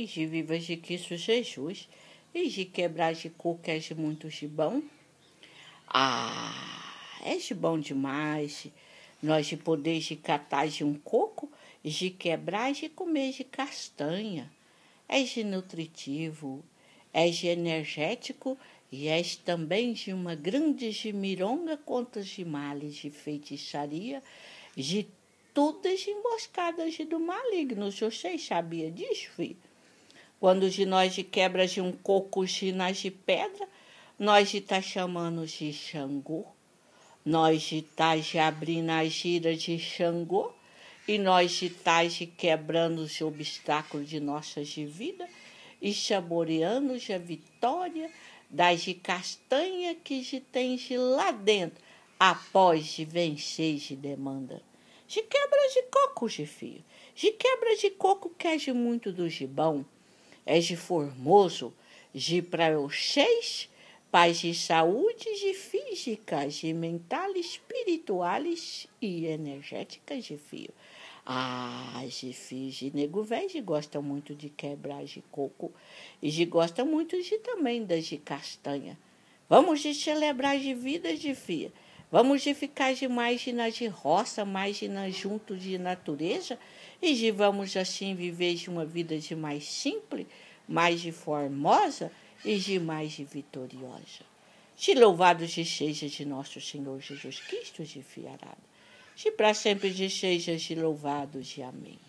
e de vivas de Cristo Jesus, e de quebrar de cu de és muito gibão. Ah, és bom demais, nós de poder de catar de um coco, de quebrar de comer de castanha. És de nutritivo, és de energético e és também de uma grande de mironga contra de males de feitiçaria, de todas emboscadas do maligno. eu vocês sabia disso, filho? Quando de nós de quebra de um coco ginas de pedra, nós de tá chamando de Xangô. Nós de tá de abrindo a gira de Xangô. E nós de tá de quebrando os obstáculos de nossas de vida e saboreando a vitória das de castanha que de tem de lá dentro, após de vencer de demanda. De quebra de coco, de fio. De quebra de coco é de muito do gibão é de formoso, de praoxês, paz de saúde, de física, de mental, espirituais e energéticas de fio. Ah, de fio, de nego velho, gosta muito de quebrar de coco e de gosta muito de também das de castanha. Vamos de celebrar de vidas de fia Vamos de ficar de margina de roça, margina junto de natureza, e de vamos assim viver de uma vida de mais simples, mais de formosa e de mais de vitoriosa. De louvado de seja de nosso Senhor Jesus Cristo de fiarada. De para sempre de seja de louvado de amém.